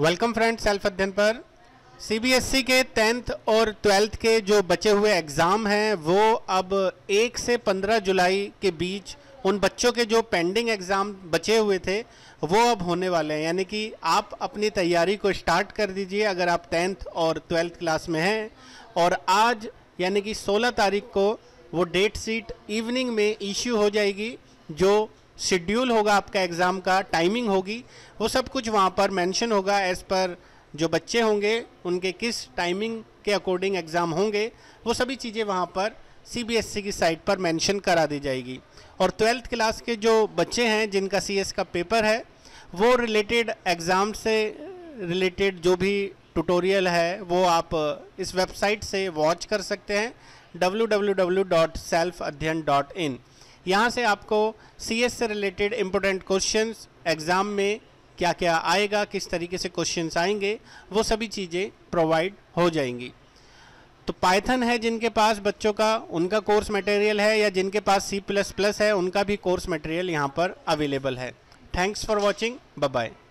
welcome friends self अध्ययन पर CBSE के टेंथ और ट्वेल्थ के जो बचे हुए एग्ज़ाम हैं वो अब एक से पंद्रह जुलाई के बीच उन बच्चों के जो पेंडिंग एग्ज़ाम बचे हुए थे वो अब होने वाले हैं यानी कि आप अपनी तैयारी को स्टार्ट कर दीजिए अगर आप टेंथ और ट्वेल्थ क्लास में हैं और आज यानी कि सोलह तारीख को वो डेट सीट इवनिंग में इश्यू हो जाएगी जो शेड्यूल होगा आपका एग्ज़ाम का टाइमिंग होगी वो सब कुछ वहाँ पर मेंशन होगा एज़ पर जो बच्चे होंगे उनके किस टाइमिंग के अकॉर्डिंग एग्ज़ाम होंगे वो सभी चीज़ें वहाँ पर सीबीएसई e की साइट पर मेंशन करा दी जाएगी और ट्वेल्थ क्लास के जो बच्चे हैं जिनका सी का पेपर है वो रिलेटेड एग्ज़ाम से रिलेटेड जो भी ट्यूटोरियल है वो आप इस वेबसाइट से वॉच कर सकते हैं W W W dot dot self अध्ययन इन यहाँ से आपको सी से रिलेटेड इम्पोर्टेंट क्वेश्चन एग्ज़ाम में क्या क्या आएगा किस तरीके से क्वेश्चन आएंगे वो सभी चीज़ें प्रोवाइड हो जाएंगी तो पाइथन है जिनके पास बच्चों का उनका कोर्स मटेरियल है या जिनके पास सी प्लस प्लस है उनका भी कोर्स मटेरियल यहाँ पर अवेलेबल है थैंक्स फॉर वॉचिंग बाय